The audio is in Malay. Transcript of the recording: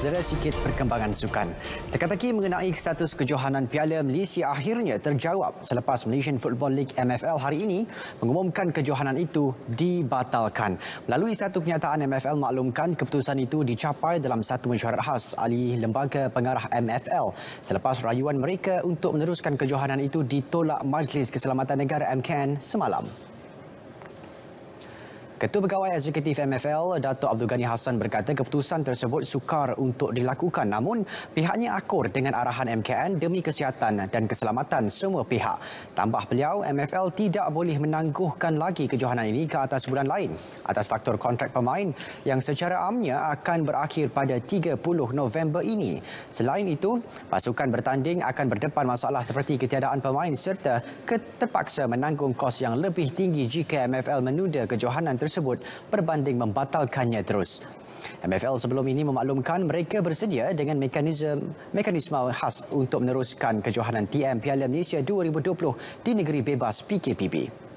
saudara sikit perkembangan sukan. Teka-teki mengenai status kejohanan Piala Malaysia akhirnya terjawab selepas Malaysian Football League MFL hari ini mengumumkan kejohanan itu dibatalkan. Melalui satu pernyataan MFL maklumkan keputusan itu dicapai dalam satu mesyuarat khas ahli lembaga pengarah MFL selepas rayuan mereka untuk meneruskan kejohanan itu ditolak Majlis Keselamatan Negara MKN semalam. Ketua Pegawai Eksekutif MFL, Dato' Abdul Ghani Hassan berkata keputusan tersebut sukar untuk dilakukan namun pihaknya akur dengan arahan MKN demi kesihatan dan keselamatan semua pihak. Tambah beliau, MFL tidak boleh menangguhkan lagi kejohanan ini ke atas bulan lain atas faktor kontrak pemain yang secara amnya akan berakhir pada 30 November ini. Selain itu, pasukan bertanding akan berdepan masalah seperti ketiadaan pemain serta terpaksa menanggung kos yang lebih tinggi jika MFL menunda kejohanan tersebut tersebut berbanding membatalkannya terus. MFL sebelum ini memaklumkan mereka bersedia dengan mekanisme mekanisme khas untuk meneruskan kejohanan TM Piala Malaysia 2020 di negeri bebas PKPB.